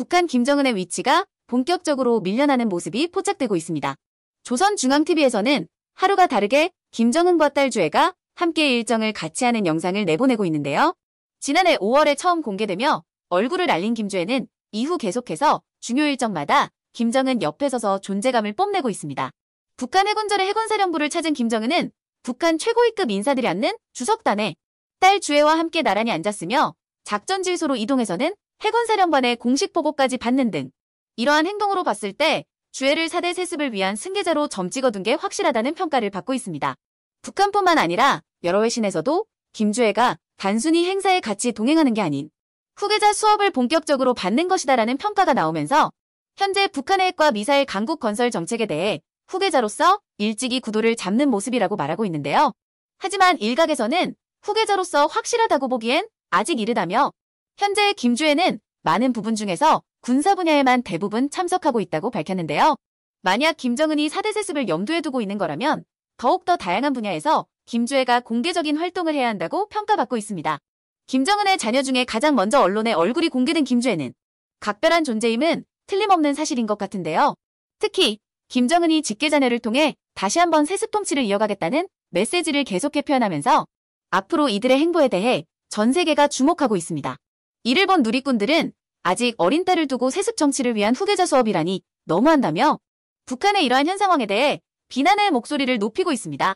북한 김정은의 위치가 본격적으로 밀려나는 모습이 포착되고 있습니다. 조선중앙TV에서는 하루가 다르게 김정은과 딸 주애가 함께 일정을 같이 하는 영상을 내보내고 있는데요. 지난해 5월에 처음 공개되며 얼굴을 날린 김주애는 이후 계속해서 중요 일정마다 김정은 옆에 서서 존재감을 뽐내고 있습니다. 북한 해군절의 해군사령부를 찾은 김정은은 북한 최고위급 인사들이 앉는 주석단에 딸 주애와 함께 나란히 앉았으며 작전 지소로 이동해서는 해군사령관의 공식 보고까지 받는 등 이러한 행동으로 봤을 때 주해를 4대 세습을 위한 승계자로 점 찍어둔 게 확실하다는 평가를 받고 있습니다. 북한뿐만 아니라 여러 외신에서도 김주해가 단순히 행사에 같이 동행하는 게 아닌 후계자 수업을 본격적으로 받는 것이다라는 평가가 나오면서 현재 북한의 핵과 미사일 강국 건설 정책에 대해 후계자로서 일찍이 구도를 잡는 모습이라고 말하고 있는데요. 하지만 일각에서는 후계자로서 확실하다고 보기엔 아직 이르다며 현재 김주혜는 많은 부분 중에서 군사 분야에만 대부분 참석하고 있다고 밝혔는데요. 만약 김정은이 4대 세습을 염두에 두고 있는 거라면 더욱더 다양한 분야에서 김주혜가 공개적인 활동을 해야 한다고 평가받고 있습니다. 김정은의 자녀 중에 가장 먼저 언론에 얼굴이 공개된 김주혜는 각별한 존재임은 틀림없는 사실인 것 같은데요. 특히 김정은이 직계 자녀를 통해 다시 한번 세습 통치를 이어가겠다는 메시지를 계속해 표현하면서 앞으로 이들의 행보에 대해 전 세계가 주목하고 있습니다. 이를 본 누리꾼들은 아직 어린 딸을 두고 세습 정치를 위한 후계자 수업이라니 너무한다며 북한의 이러한 현 상황에 대해 비난의 목소리를 높이고 있습니다.